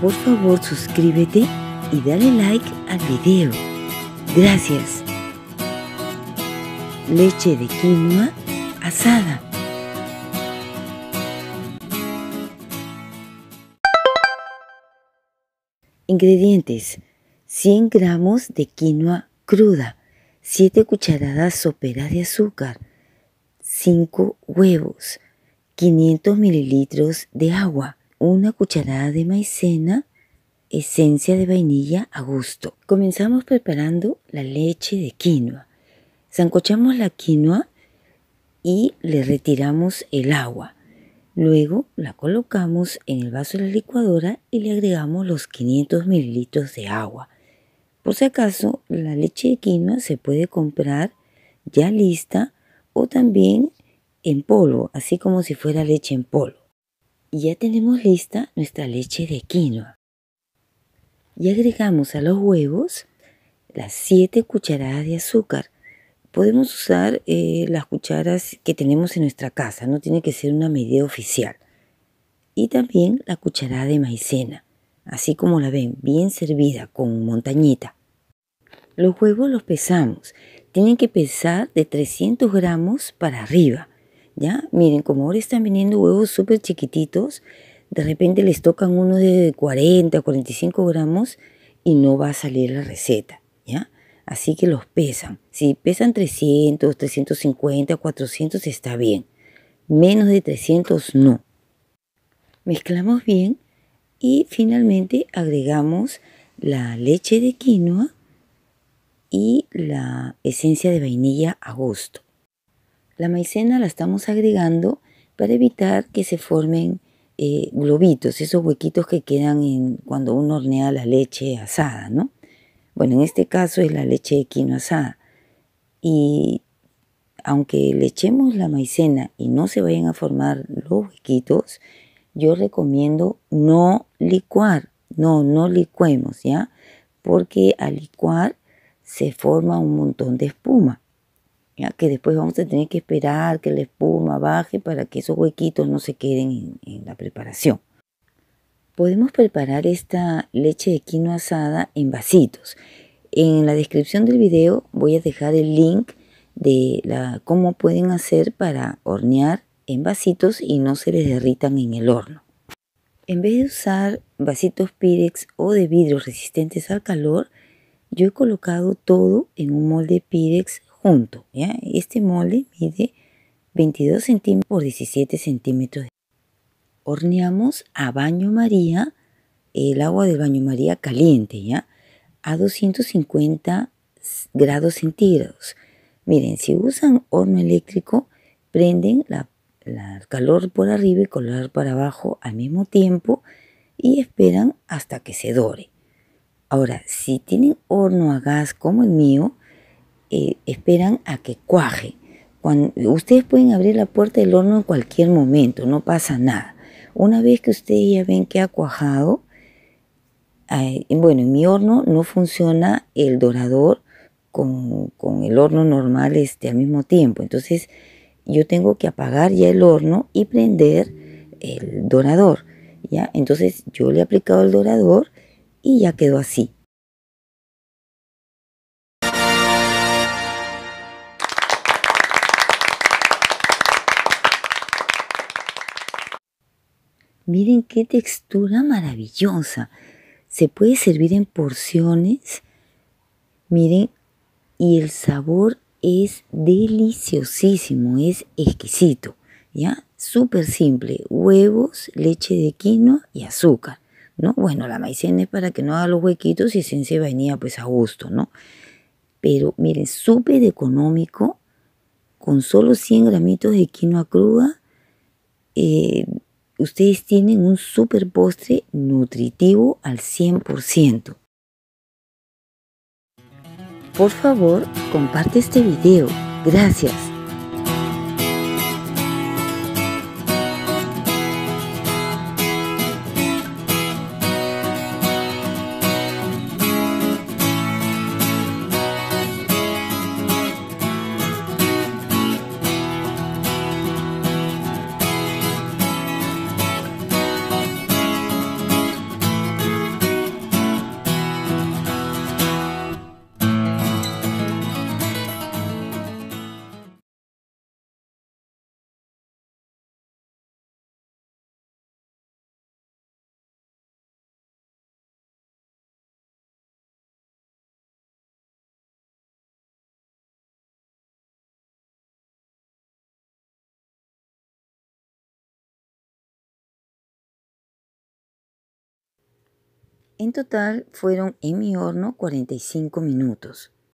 por favor suscríbete y dale like al video. Gracias. Leche de quinoa asada. Ingredientes. 100 gramos de quinoa cruda, 7 cucharadas soperas de azúcar, 5 huevos, 500 mililitros de agua, una cucharada de maicena, esencia de vainilla a gusto. Comenzamos preparando la leche de quinoa. Sancochamos la quinoa y le retiramos el agua. Luego la colocamos en el vaso de la licuadora y le agregamos los 500 mililitros de agua. Por si acaso, la leche de quinoa se puede comprar ya lista o también en polvo, así como si fuera leche en polvo y ya tenemos lista nuestra leche de quinoa. Y agregamos a los huevos las 7 cucharadas de azúcar. Podemos usar eh, las cucharas que tenemos en nuestra casa, no tiene que ser una medida oficial. Y también la cucharada de maicena, así como la ven, bien servida con montañita. Los huevos los pesamos, tienen que pesar de 300 gramos para arriba Miren, como ahora están viniendo huevos súper chiquititos, de repente les tocan uno de 40 o 45 gramos y no va a salir la receta, ¿ya? Así que los pesan. Si pesan 300, 350, 400 está bien. Menos de 300 no. Mezclamos bien y finalmente agregamos la leche de quinoa y la esencia de vainilla a gusto. La maicena la estamos agregando para evitar que se formen eh, globitos, esos huequitos que quedan en, cuando uno hornea la leche asada, ¿no? Bueno, en este caso es la leche de quinoa asada. Y aunque le echemos la maicena y no se vayan a formar los huequitos, yo recomiendo no licuar, no, no licuemos, ¿ya? Porque al licuar se forma un montón de espuma que después vamos a tener que esperar que la espuma baje para que esos huequitos no se queden en, la preparación. Podemos preparar esta leche de quinoa asada en vasitos. En la descripción del video voy a dejar el link de la, cómo pueden hacer para hornear en vasitos y no se les derritan en el horno. En vez de usar vasitos Pirex o de vidrio resistentes al calor, yo he colocado todo en un molde Pirex este molde mide 22 centímetros por 17 centímetros. Horneamos a baño María el agua del baño María caliente, ¿ya? A 250 grados centígrados. Miren, si usan horno eléctrico, prenden la, calor por arriba y calor para abajo al mismo tiempo y esperan hasta que se dore. Ahora, si tienen horno a gas como el mío, eh, esperan a que cuaje. Cuando, ustedes pueden abrir la puerta del horno en cualquier momento, no pasa nada. Una vez que ustedes ya ven que ha cuajado, bueno, en mi horno no funciona el dorador con, con, el horno normal este, al mismo tiempo. Entonces yo tengo que apagar ya el horno y prender el dorador. ¿ya? Entonces yo le he aplicado el dorador y ya quedó así. Miren qué textura maravillosa. Se puede servir en porciones. Miren, y el sabor es deliciosísimo, es exquisito. ¿Ya? Súper simple. Huevos, leche de quinoa y azúcar. ¿No? Bueno, la maicena es para que no haga los huequitos y esencia de vainilla pues a gusto, ¿no? Pero miren, súper económico, con solo 100 gramitos de quinoa cruda, eh, ustedes tienen un super postre nutritivo al 100%. Por favor, comparte este video. Gracias. En total fueron en mi horno 45 minutos.